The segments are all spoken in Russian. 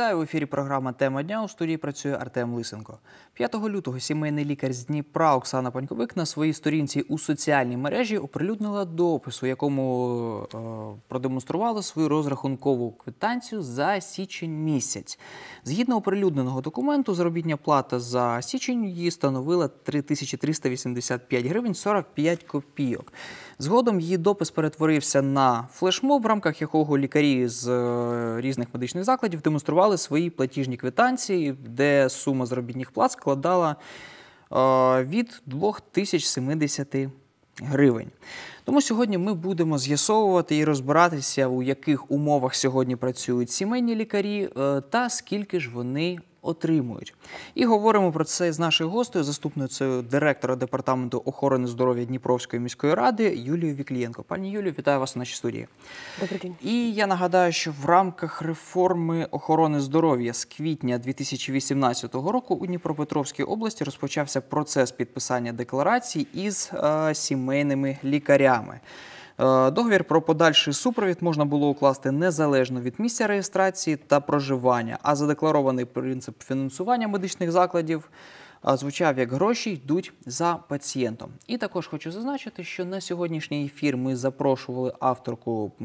Вітаю в ефірі. Програма Тема дня у студії працює Артем Лисенко. 5 лютого сімейний лікар з Дніпра Оксана Паньковик на своїй сторінці у соціальній мережі оприлюднила допис, у якому е, продемонструвала свою розрахункову квитанцію за січень місяць. Згідно оприлюдненого документу, заробітня плата за січень її становила 3385 гривень 45 копійок. Згодом її допис перетворився на флешмоб, в рамках якого лікарі з е, різних медичних закладів демонстрували свої платіжні квитанції, де сума заробітних плат складала е, від 2070 гривень. Тому сьогодні ми будемо з'ясовувати і розбиратися, у яких умовах сьогодні працюють сімейні лікарі е, та скільки ж вони отримують. І говоримо про це з нашою гостею, заступницею директора департаменту охорони здоров'я Дніпровської міської ради Юлією Віклієнко. Пані Юлію, вітаю вас у нашій студії. Добрий день. І я нагадаю, що в рамках реформи охорони здоров'я з квітня 2018 року у Дніпропетровській області розпочався процес підписання декларацій із е, сімейними лікарями. Е, договір про подальший супровід можна було укласти незалежно від місця реєстрації та проживання, а задекларований принцип фінансування медичних закладів. Е, звучав, як гроші йдуть за пацієнтом. І також хочу зазначити, що на сьогоднішній ефір ми запрошували авторку е,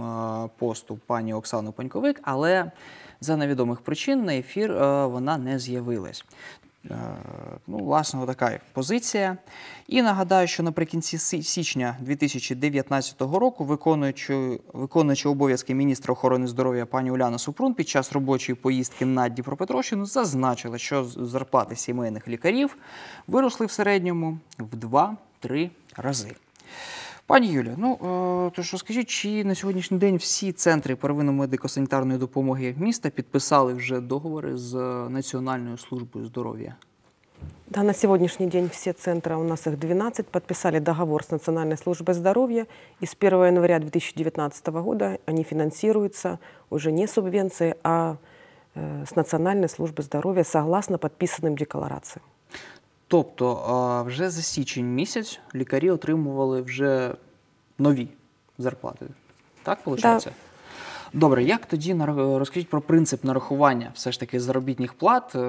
посту пані Оксану Паньковик, але за невідомих причин на ефір вона не з'явилась. Е, ну, власне, така позиція. І нагадаю, що наприкінці січня 2019 року виконуючи, виконуючи обов'язки міністра охорони здоров'я пані Уляна Супрун під час робочої поїздки на Дніпропетровщину зазначила, що зарплати сімейних лікарів виросли в середньому в 2-3 рази. Пані Юлія, ну е, то що скажіть, чи на сьогоднішній день всі центри первинної медико-санітарної допомоги міста підписали вже договори з е, Національною службою здоров'я? Да, на сьогоднішній день всі центри у нас их 12, подписали договор с Национальной службой здоровья. И с 1 января 2019 року вони финансируются уже не субвенцией, а е, з національної служби здоров'я согласно подписанным декларациям. Тобто, вже за січень місяць лікарі отримували вже нові зарплати. Так виходить? Добре, як тоді розкажіть про принцип нарахування все ж таки заробітних плат е,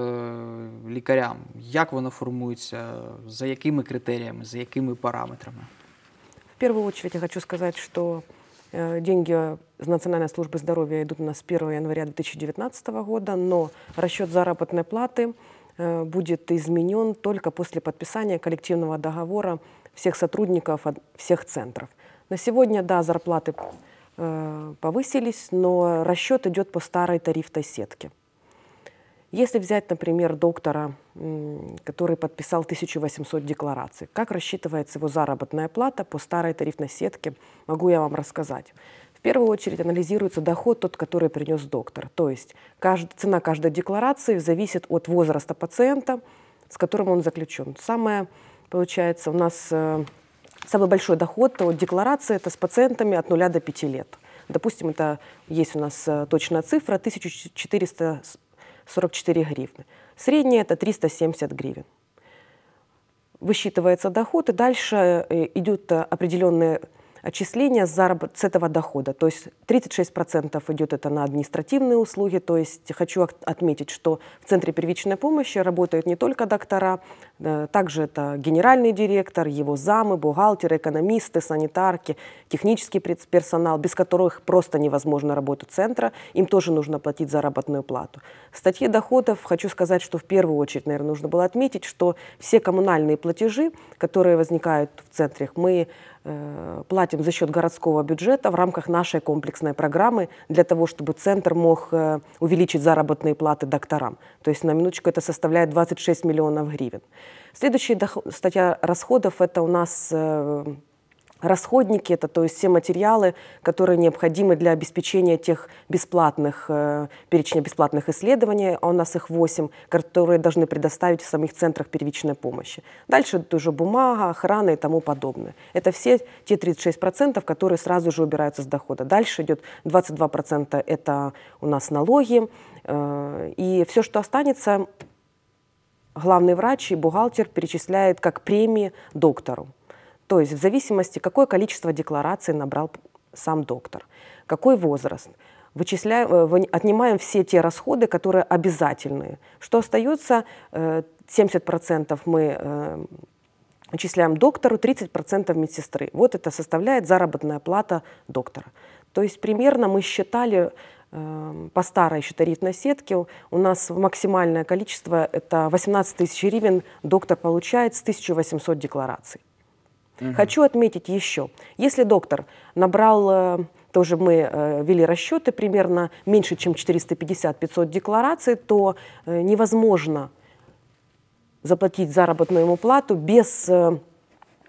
лікарям? Як воно формується, за якими критеріями, за якими параметрами? В першу чергу, я хочу сказати, що э, деньги з Національної служби здоров'я йдуть у нас з 1 января 2019 года, но расчет заработной платы – Э, будет изменен только после подписания коллективного договора всех сотрудников всех центров. На сегодня, да, зарплаты э, повысились, но расчет идет по старой тарифной сетке. Если взять, например, доктора, который подписал 1800 деклараций, как рассчитывается его заработная плата по старой тарифной сетке, могу я вам рассказать первую очередь анализируется доход, тот, который принес доктор. То есть кажд... цена каждой декларации зависит от возраста пациента, с которым он заключен. Самое, получается, у нас э, самый большой доход от декларации – это с пациентами от 0 до 5 лет. Допустим, это есть у нас э, точная цифра – 1444 гривны. Средняя – это 370 гривен высчитывается доход, и дальше э, идет э, определенные отчисления с, заработ... с этого дохода. То есть 36% идет это на административные услуги. То есть хочу отметить, что в Центре первичной помощи работают не только доктора, э, также это генеральный директор, его замы, бухгалтеры, экономисты, санитарки, технический персонал, без которых просто невозможно работу центра. Им тоже нужно платить заработную плату. В статье доходов хочу сказать, что в первую очередь, наверное, нужно было отметить, что все коммунальные платежи, которые возникают в центрах, мы Э, платим за счет городского бюджета в рамках нашей комплексной программы для того, чтобы центр мог э, увеличить заработные платы докторам. То есть на минуточку это составляет 26 миллионов гривен. Следующая статья расходов – это у нас э, Расходники – это то есть все материалы, которые необходимы для обеспечения тех бесплатных, э, перечня бесплатных исследований, а у нас их 8, которые должны предоставить в самих центрах первичной помощи. Дальше это уже бумага, охрана и тому подобное. Это все те 36%, которые сразу же убираются с дохода. Дальше идет 22% – это у нас налоги, э, и все, что останется, главный врач и бухгалтер перечисляет как премии доктору. То есть в зависимости, какое количество деклараций набрал сам доктор, какой возраст, вычисляем, э, отнимаем все те расходы, которые обязательные. Что остается, 70% э, мы э, вычисляем доктору, 30% медсестры. Вот это составляет заработная плата доктора. То есть примерно мы считали по старой еще тарифной сетке у нас максимальное количество, это 18 тысяч гривен доктор получает с 1800 деклараций. Угу. Хочу отметить еще, если доктор набрал э, тоже мы э, вели расчеты примерно меньше, чем 450-500 деклараций, то э, невозможно заплатить заработную ему плату без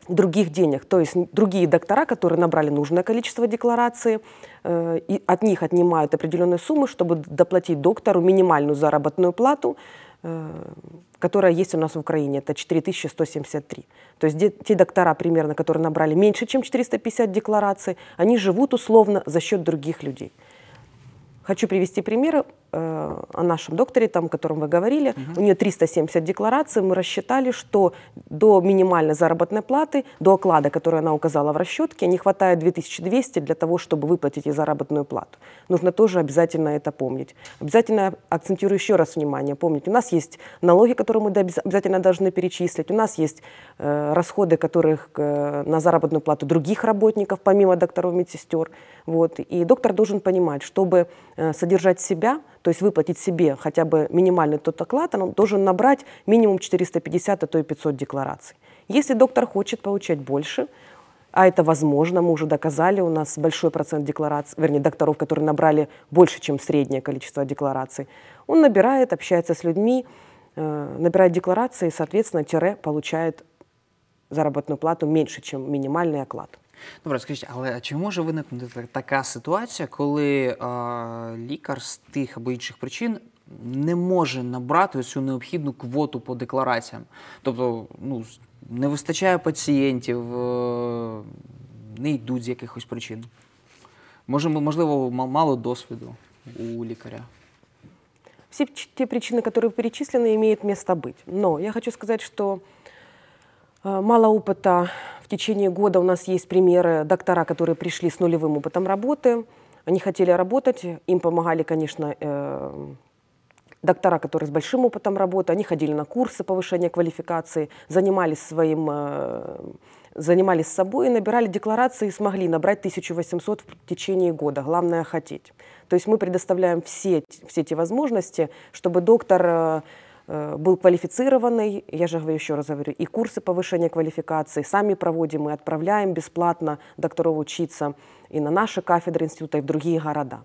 других денег. То есть другие доктора, которые набрали нужное количество деклараций, и от них отнимают определенные суммы, чтобы доплатить доктору минимальную заработную плату, Э, которая есть у нас в Украине, это 4173. То есть те доктора примерно, которые набрали меньше, чем 450 деклараций, они живут условно за счет других людей. Хочу привести примеры Э, о нашем докторе, там, о котором вы говорили, угу. у нее 370 деклараций, мы рассчитали, что до минимальной заработной платы, до оклада, который она указала в расчетке, не хватает 2200 для того, чтобы выплатить ей заработную плату. Нужно тоже обязательно это помнить. Обязательно акцентирую еще раз внимание, помнить, у нас есть налоги, которые мы обязательно должны перечислить, у нас есть э, расходы, которых э, на заработную плату других работников, помимо докторов медсестер. Вот. И доктор должен понимать, чтобы э, содержать себя, то есть выплатить себе хотя бы минимальный тот оклад, он должен набрать минимум 450, а то и 500 деклараций. Если доктор хочет получать больше, а это возможно, мы уже доказали, у нас большой процент деклараций, вернее, докторов, которые набрали больше, чем среднее количество деклараций, он набирает, общается с людьми, э, набирает декларации, соответственно, тире получает заработную плату меньше, чем минимальный оклад. Добре, скажіть, але чи може виникнути така ситуація, коли е, лікар з тих або інших причин не може набрати цю необхідну квоту по деклараціям? Тобто, ну не вистачає пацієнтів, е, не йдуть з якихось причин? Може, можливо, мало досвіду у лікаря? Всі ті причини, которые перечислені, имеют место быть. Но я хочу сказати, що е, мало опыта В течение года у нас есть примеры доктора, которые пришли с нулевым опытом работы. Они хотели работать, им помогали, конечно, э доктора, которые с большим опытом работы, они ходили на курсы повышения квалификации, занимались своим, э, занимались собой, набирали декларации и смогли набрать 1800 в течение года. Главное – хотеть. То есть мы предоставляем все, все эти возможности, чтобы доктор э, Э, был квалифицированный, я же говорю, еще раз говорю, и курсы повышения квалификации сами проводим и отправляем бесплатно докторов учиться и на наши кафедры института, и в другие города.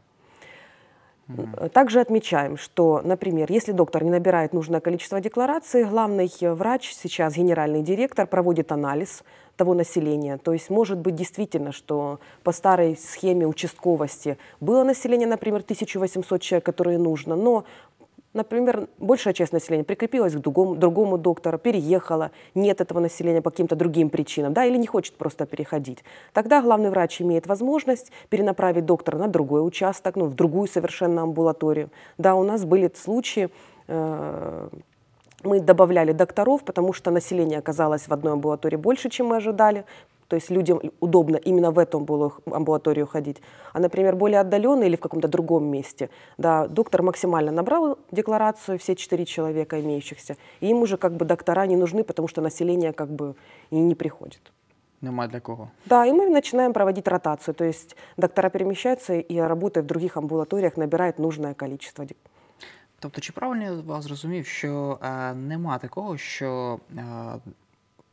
Также отмечаем, что, например, если доктор не набирает нужное количество деклараций, главный врач, сейчас генеральный директор, проводит анализ того населения. То есть может быть действительно, что по старой схеме участковости было население, например, 1800 человек, которые нужно, но Например, большая часть населения прикрепилась к другому, другому доктору, переехала, нет этого населения по каким-то другим причинам, да, или не хочет просто переходить. Тогда главный врач имеет возможность перенаправить доктора на другой участок, ну, в другую совершенно амбулаторию. Да, у нас были случаи, э мы добавляли докторов, потому что население оказалось в одной амбулатории больше, чем мы ожидали то есть людям удобно именно в эту амбулаторию ходить, а, например, более отдаленно или в каком-то другом месте, да, доктор максимально набрал декларацию, все четыре человека имеющихся, и им уже как бы доктора не нужны, потому что население как бы и не приходит. Нема для кого. Да, и мы начинаем проводить ротацию, то есть доктора перемещаются и, работая в других амбулаториях, набирает нужное количество Тобто, чи правильно я вас зрозумів, що е, нема такого, що е,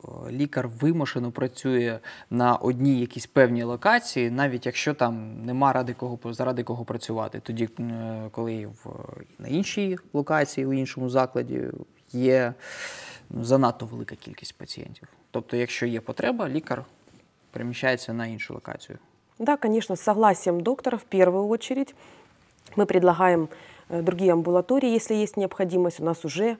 Е, лікар вимушено працює на одній якійсь певній локації, навіть якщо там нема ради кого заради кого працювати. Тоді, е, коли в на іншій локації, в іншому закладі є ну, занадто велика кількість пацієнтів. Тобто, якщо є потреба, лікар переміщається на іншу локацію. Да, звісно, з согласием доктора в першу чергу ми предлагаем э, другие амбулаторії, якщо є необхідність, У нас уже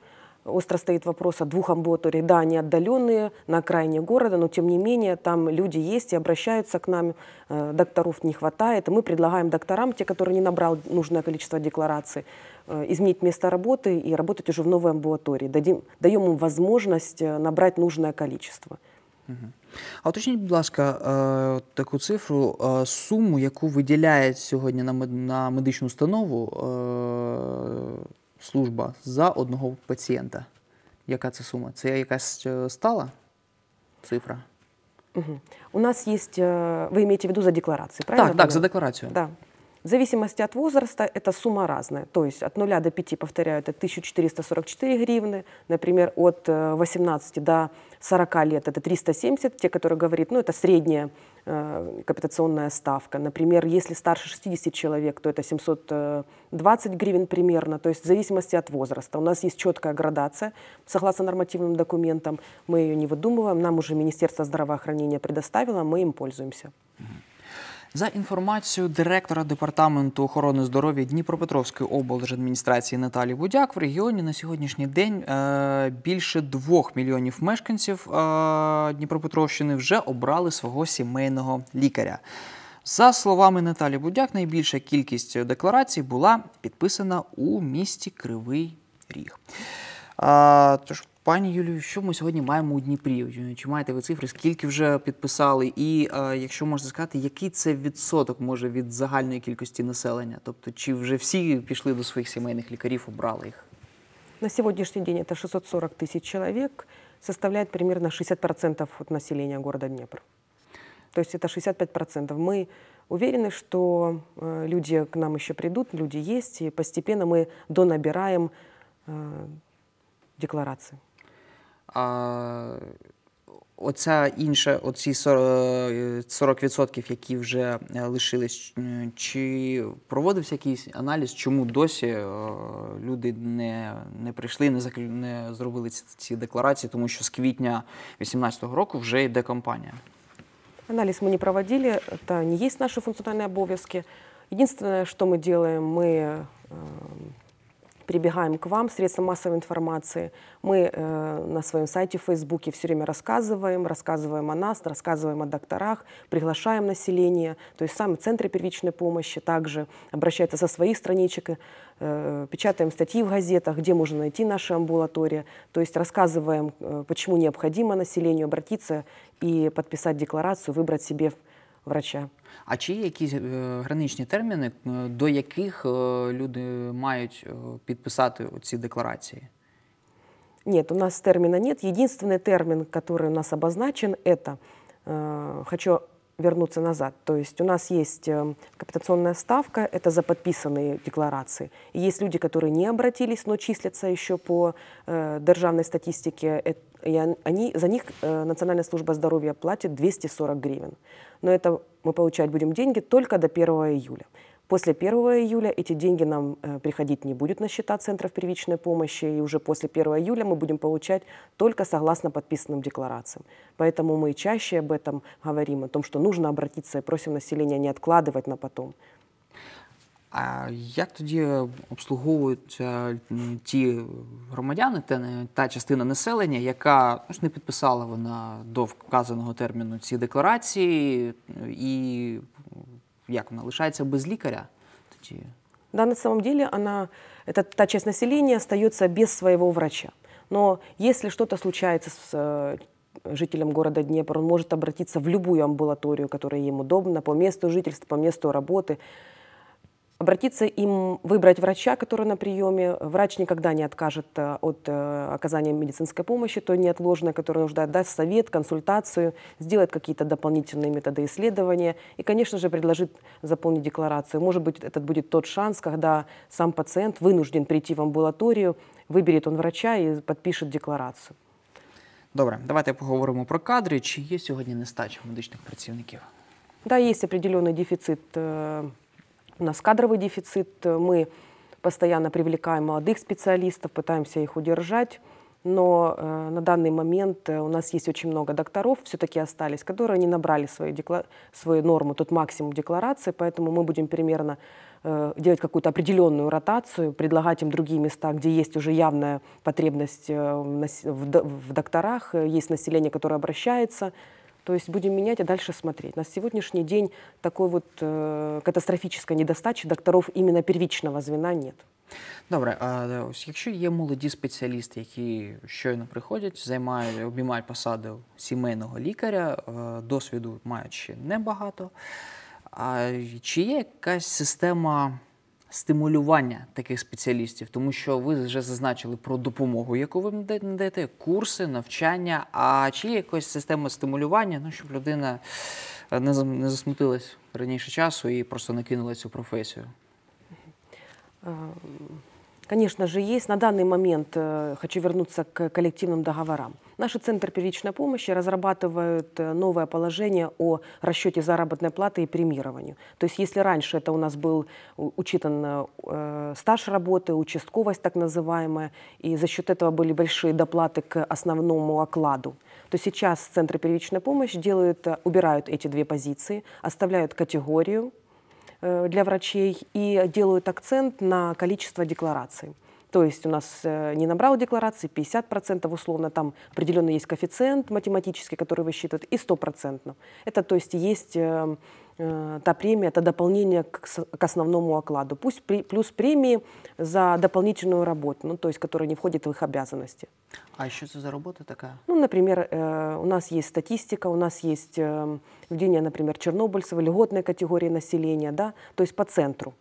остро стоит вопрос о двух амбулаториях. Да, они отдаленные, на окраине города, но тем не менее там люди есть и обращаются к нам, э, докторов не хватает. мы предлагаем докторам, те, которые не набрал нужное количество деклараций, э, изменить место работы и работать уже в новой амбулатории. Дадим, даем им возможность э, набрать нужное количество. А уточніть, будь ласка, таку цифру, суму, яку виділяє сьогодні на медичну установу служба за одного пацієнта. Яка це сума? Це якась е, стала цифра? Угу. У нас є. Е, ви имеете в виду за декларацію, правильно? Так, так, за декларацию. Да. В зависимости от возраста эта сумма разная. То есть от 0 до 5, повторяю, это 1444 гривны. Например, от 18 э, до 40 лет это 370. Те, которые говорят, ну это средняя э, капитационная ставка. Например, если старше 60 человек, то это 720 гривен примерно. То есть в зависимости от возраста. У нас есть четкая градация. Согласно нормативным документам мы ее не выдумываем. Нам уже Министерство здравоохранения предоставило, мы им пользуемся. Mm-hmm. За інформацією директора департаменту охорони здоров'я Дніпропетровської облдержадміністрації Наталі Будяк, в регіоні на сьогоднішній день е, більше двох мільйонів мешканців е, Дніпропетровщини вже обрали свого сімейного лікаря. За словами Наталі Будяк, найбільша кількість декларацій була підписана у місті Кривий Ріг. Е, тож Пані Юлію, що ми сьогодні маємо у Дніпрі? Чи маєте ви цифри? Скільки вже підписали? І е, якщо можна сказати, який це відсоток може від загальної кількості населення? Тобто, чи вже всі пішли до своїх сімейних лікарів, обрали їх? На сьогоднішній день это 640 тисяч чоловік составляет примерно 60% от населения Дніпро. Тобто це есть это 65%. Ми уверены, что е, люди к нам еще придут, люди есть, и постепенно мы донабираем э, декларации. А оця інша, оці 40%, е, які вже е, лишились, чи проводився якийсь аналіз, чому досі е, люди не не прийшли, не закр... не зробили ці декларації, тому що з квітня 2018 року вже йде кампанія? Аналіз мы не проводили, это не есть наши функциональные обовязки. Единственное, що ми делаем, ми прибегаем к вам, средства массовой информации. Мы э, на своем сайте в Фейсбуке все время рассказываем, рассказываем о нас, рассказываем о докторах, приглашаем население. То есть сами центры первичной помощи также обращаются со своих страничек, э, печатаем статьи в газетах, где можно найти наши амбулатории. То есть рассказываем, э, почему необходимо населению обратиться и подписать декларацию, выбрать себе врача. А чи є якісь граничні терміни, до яких люди мають підписати ці декларації? Нет, у нас термина нет. Единственный термин, который у нас обозначен, это э, хочу вернуться назад. То есть у нас есть э, капитационная ставка, это за подписанные декларации. И есть люди, которые не обратились, но числятся еще по э, державной статистике. Это и они, за них э, Национальная служба здоровья платит 240 гривен. Но это мы получать будем деньги только до 1 июля. После 1 июля эти деньги нам э, приходить не будет на счета центров первичной помощи, и уже после 1 июля мы будем получать только согласно подписанным декларациям. Поэтому мы чаще об этом говорим, о том, что нужно обратиться и просим населения не откладывать на потом. А як тоді обслуговуються е, ті громадяни, та частина населення, яка ну, не підписала вона до вказаного терміну ці декларації, і як вона лишається без лікаря? Тоді да, на самом деле вона это та часть населения остается без своего врача. Но если что-то случается с э, жителям города Днепр, он может обратиться в любую амбулаторию, которая им удобна, по месту жительства, по месту работы. обратиться им, выбрать врача, который на приеме. Врач никогда не откажет э, от э, оказания медицинской помощи, то неотложной, которая нуждает, дать совет, консультацию, сделать какие-то дополнительные методы исследования и, конечно же, предложит заполнить декларацию. Может быть, этот будет тот шанс, когда сам пациент вынужден прийти в амбулаторию, выберет он врача и подпишет декларацию. Добре, давайте поговоримо про кадри. Чи є сьогодні нестача медичних працівників? Да, есть определенный дефицит э, у нас кадровый дефицит, э, мы постоянно привлекаем молодых специалистов, пытаемся их удержать. Но э, на данный момент э, у нас есть очень много докторов, все-таки остались, которые не набрали свою, декла... свою норму, тот максимум декларации, поэтому мы будем примерно э, делать какую-то определенную ротацию, предлагать им другие места, где есть уже явная потребность э, в, в докторах, э, есть население, которое обращается, То есть будем менять и дальше смотреть. На сегодняшний день такой вот э, катастрофической недостачи докторов именно первичного звена нет. Добре, а ось якщо є молоді спеціалісти, які щойно приходять, займають, обіймають посаду сімейного лікаря, е, досвіду мають ще небагато. А чи є якась система стимулювання таких спеціалістів, тому що ви вже зазначили про допомогу, яку ви надаєте, курси, навчання. А чи є якась система стимулювання, ну щоб людина е, не не засмутилась раніше часу і просто накинула цю професію? Ем, конечно же, есть. На данный момент э, хочу вернуться к коллективным договорам. Наши центры первичной помощи разрабатывают э, новое положение о расчете заработной платы и премированию. То есть если раньше это у нас был учитан э, стаж работы, участковость так называемая, и за счет этого были большие доплаты к основному окладу, то сейчас центры первичной помощи делают, убирают эти две позиции, оставляют категорию Э, для врачей и делают акцент на количество деклараций. То есть у нас э, не набрал декларации 50% условно, там определенно есть коэффициент математический, который высчитывает, и 100%. Это то есть есть эм, Э, та премия – это дополнение к, основному окладу. Пусть при, плюс премии за дополнительную работу, ну, то есть, которая не входит в их обязанности. А еще что за работа такая? Ну, например, э, у нас есть статистика, у нас есть э, введение, например, чернобыльцев, льготной категории населения, да, то есть по центру.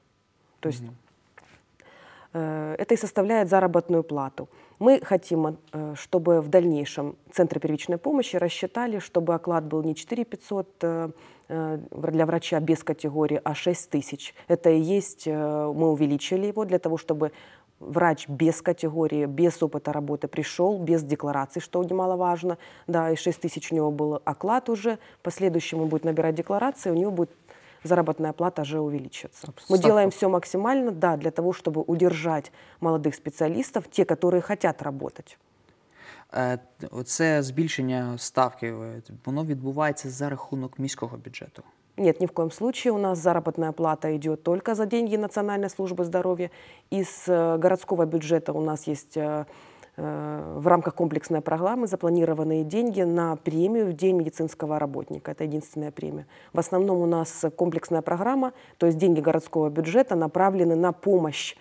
То есть mm-hmm. э, это и составляет заработную плату. Мы хотим, э, чтобы в дальнейшем центры первичной помощи рассчитали, чтобы оклад был не 4 500 э, э, для врача без категории, а 6 тысяч. Это и есть, мы увеличили его для того, чтобы врач без категории, без опыта работы пришел, без декларации, что немаловажно. Да, и 6 тысяч у него был оклад уже. По он будет набирать декларации, у него будет заработная плата же увеличится. Стоп. Мы делаем все максимально, да, для того, чтобы удержать молодых специалистов, те, которые хотят работать. Це збільшення ставки воно відбувається за рахунок міського бюджету. Нет, ни в коем случае. У нас заработная плата идет только за деньги Национальной службы здоровья. Из э, городского бюджета у нас есть э, Э, в рамках комплексной программы запланированные деньги на премию в День медицинского работника. Это единственная премия. В основном у нас комплексная программа, то есть деньги городского бюджета направлены на помощь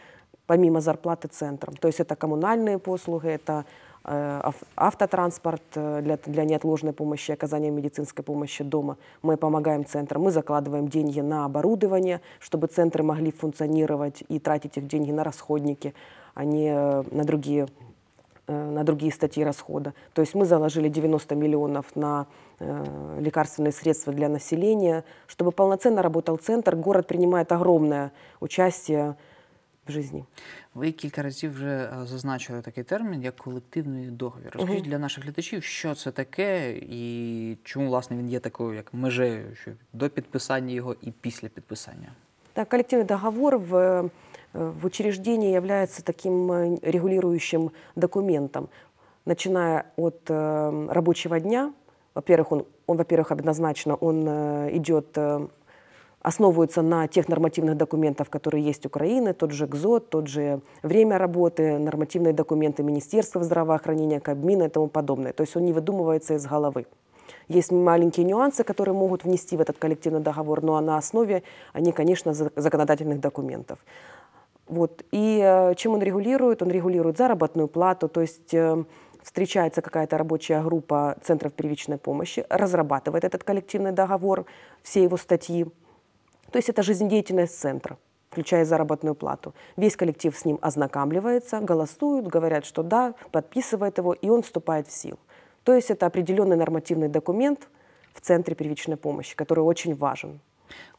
помимо зарплаты центрам. То есть это коммунальные послуги, это э, автотранспорт э, для, для неотложной помощи, оказания медицинской помощи дома. Мы помогаем центрам, мы закладываем деньги на оборудование, чтобы центры могли функционировать и тратить их деньги на расходники, а не на другие Э, на другие статьи расхода. То есть мы заложили 90 миллионов на э, лекарственные средства для населения. Чтобы полноценно работал центр, город принимает огромное участие в жизни. Ви кілька разів вже е, зазначили такий термін як колективний договір. Розкажіть угу. для наших глядачів, що це таке і чому власне він є такою, як межею, що до підписання його і після підписання. Да, коллективный договор в, э, в учреждении является таким э, регулирующим документом, начиная от э, рабочего дня. Во-первых, он, он во-первых, однозначно он э, идет, э, основывается на тех нормативных документах, которые есть Украины, тот же ГЗОТ, тот же время работы, нормативные документы Министерства здравоохранения, Кабмина и тому подобное. То есть он не выдумывается из головы. Есть маленькие нюансы, которые могут внести в этот коллективный договор, но на основе они, конечно, законодательных документов. Вот. И э, чем он регулирует? Он регулирует заработную плату, то есть э, встречается какая-то рабочая группа центров первичной помощи, разрабатывает этот коллективный договор, все его статьи. То есть это жизнедеятельность центра включая заработную плату. Весь коллектив с ним ознакомливается, голосуют, говорят, что да, подписывает его, и он вступает в силу. То есть это определенный нормативный документ в центре первичной помощи, который очень важен.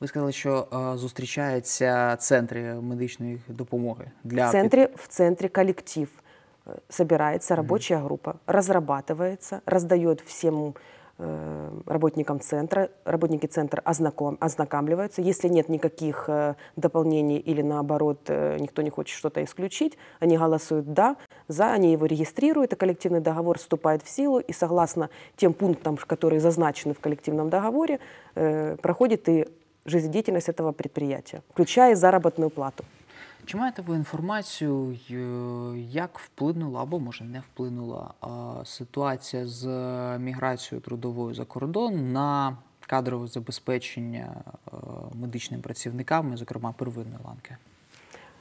Ви сказали, що е, э, зустрічаються э, центри медичної допомоги для в центре, в центре коллектив э, собирается рабочая группа, разрабатывается, раздает всем Э, работникам центра. Работники центра ознаком, ознакомливаются. Если нет никаких э, дополнений или наоборот э, никто не хочет что-то исключить, они голосуют «да», «за», они его регистрируют, и коллективный договор вступает в силу, и согласно тем пунктам, которые зазначены в коллективном договоре, проходит и жизнедеятельность этого предприятия, включая заработную плату. Чи маєте ви інформацію, як вплинула або може не вплинула ситуація з е, міграцією трудовою за кордон на кадрове забезпечення е, медичними працівниками, зокрема первинної ланки?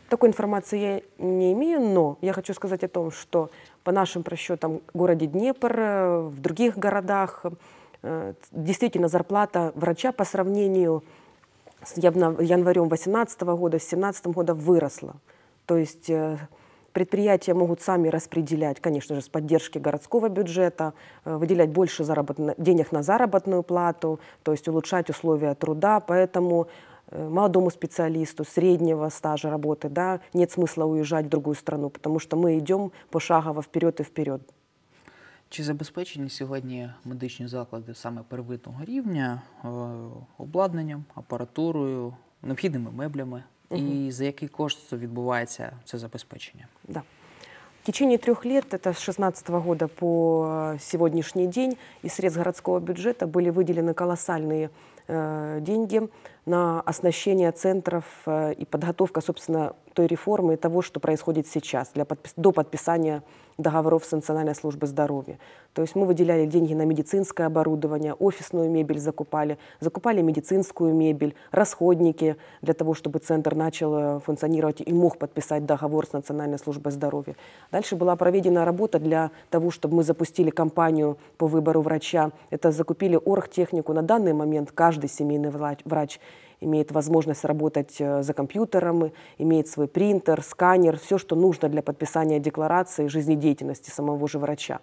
Такой информации я не имею, но я хочу сказать о том, что по нашим просчетам в городе Днепр, э, в других городах э, действительно зарплата врача по сравнению с с январем 2018 года, с 2017 года выросла. То есть э, предприятия могут сами распределять, конечно же, с поддержки городского бюджета, э, выделять больше денег на заработную плату, то есть улучшать условия труда. Поэтому э, молодому специалисту среднего стажа работы да, нет смысла уезжать в другую страну, потому что мы идем пошагово вперед и вперед. Чи забезпечені сьогодні медичні заклади саме первинного рівня е, обладнанням, апаратурою, необхідними меблями? Угу. И за який кошт відбувається це забезпечення? Да. В течение трех лет, это с 2016 года по э, сегодняшний день, из средств городского бюджета были выделены колоссальные э, деньги на оснащение центров э, и подготовка, собственно, той реформы и того, что происходит сейчас для подпис до подписания договоров с Национальной службой здоровья. То есть мы выделяли деньги на медицинское оборудование, офисную мебель закупали, закупали медицинскую мебель, расходники для того, чтобы центр начал э, функционировать и мог подписать договор с Национальной службой здоровья. Дальше была проведена работа для того, чтобы мы запустили кампанию по выбору врача. Это закупили оргтехнику. На данный момент каждый семейный врач имеет возможность работать э, за компьютером, имеет свой принтер, сканер, все, что нужно для подписания декларации жизнедеятельности самого же врача.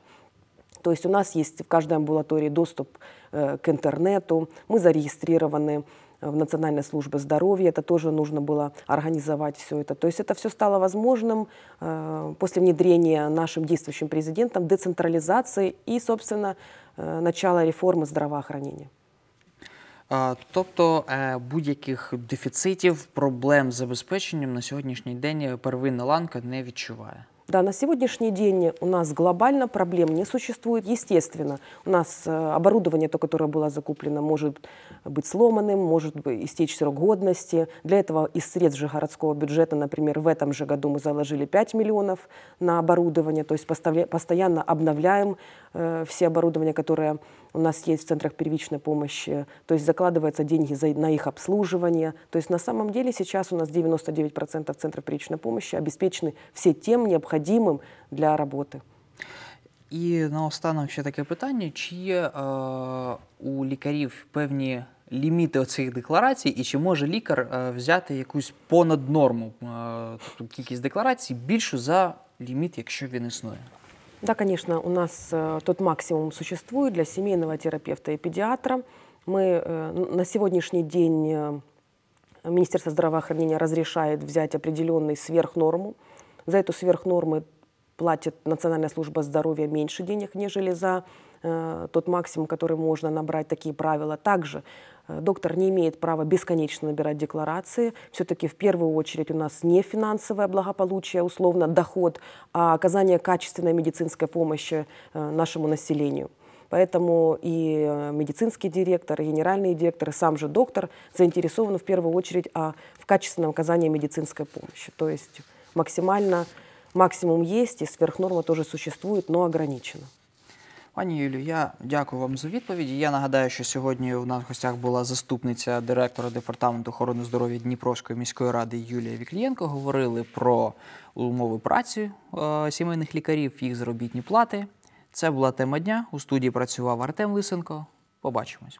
То есть у нас есть в каждой амбулатории доступ э, к интернету, мы зарегистрированы э, в Национальной службе здоровья, это тоже нужно было организовать все это. То есть это все стало возможным после внедрения нашим действующим президентом децентрализации и, собственно, начала реформы здравоохранения. А, тобто будь-яких дефіцитів, проблем з забезпеченням на сьогоднішній день первинна ланка не відчуває. Да, на сегодняшний день у нас глобально проблем не существует. Естественно, у нас э, оборудование, то, которое было закуплено, может быть сломанным, может истечь срок годности. Для этого из средств же городского бюджета, например, в этом же году мы заложили 5 миллионов на оборудование, то есть постоянно обновляем э, все оборудование, которое у нас есть в центрах первичной помощи, то есть закладываются деньги за, на их обслуживание. То есть на самом деле сейчас у нас 99% центров первичной помощи обеспечены все тем необходимым для работы. І на останок ще таке питання: чи є э, е, у лікарів певні ліміти оцих декларацій, і чи може лікар е, э, взяти якусь понад норму, е, э, кількість декларацій більшу за ліміт, якщо він існує? Да, конечно, у нас э, тот максимум существует для семейного терапевта и педиатра. Мы э, на сегодняшний день э, Министерство здравоохранения разрешает взять определенную сверхнорму. За эту сверхнорму платит Национальная служба здоровья меньше денег, нежели за Э, тот максимум, который можно набрать, такие правила. Также э, доктор не имеет права бесконечно набирать декларации. Все-таки в первую очередь у нас не финансовое благополучие, условно доход, а оказание качественной медицинской помощи э, нашему населению. Поэтому и медицинский директор, и генеральный директор, и сам же доктор заинтересованы в первую очередь а, в качественном оказании медицинской помощи. То есть максимально максимум есть, и сверхнорма тоже существует, но ограничена. Пані Юлію, я дякую вам за відповіді. Я нагадаю, що сьогодні у нас в гостях була заступниця директора департаменту охорони здоров'я Дніпровської міської ради Юлія Віклієнко. Говорили про умови праці е, сімейних лікарів, їх заробітні плати. Це була тема дня. У студії працював Артем Лисенко. Побачимось.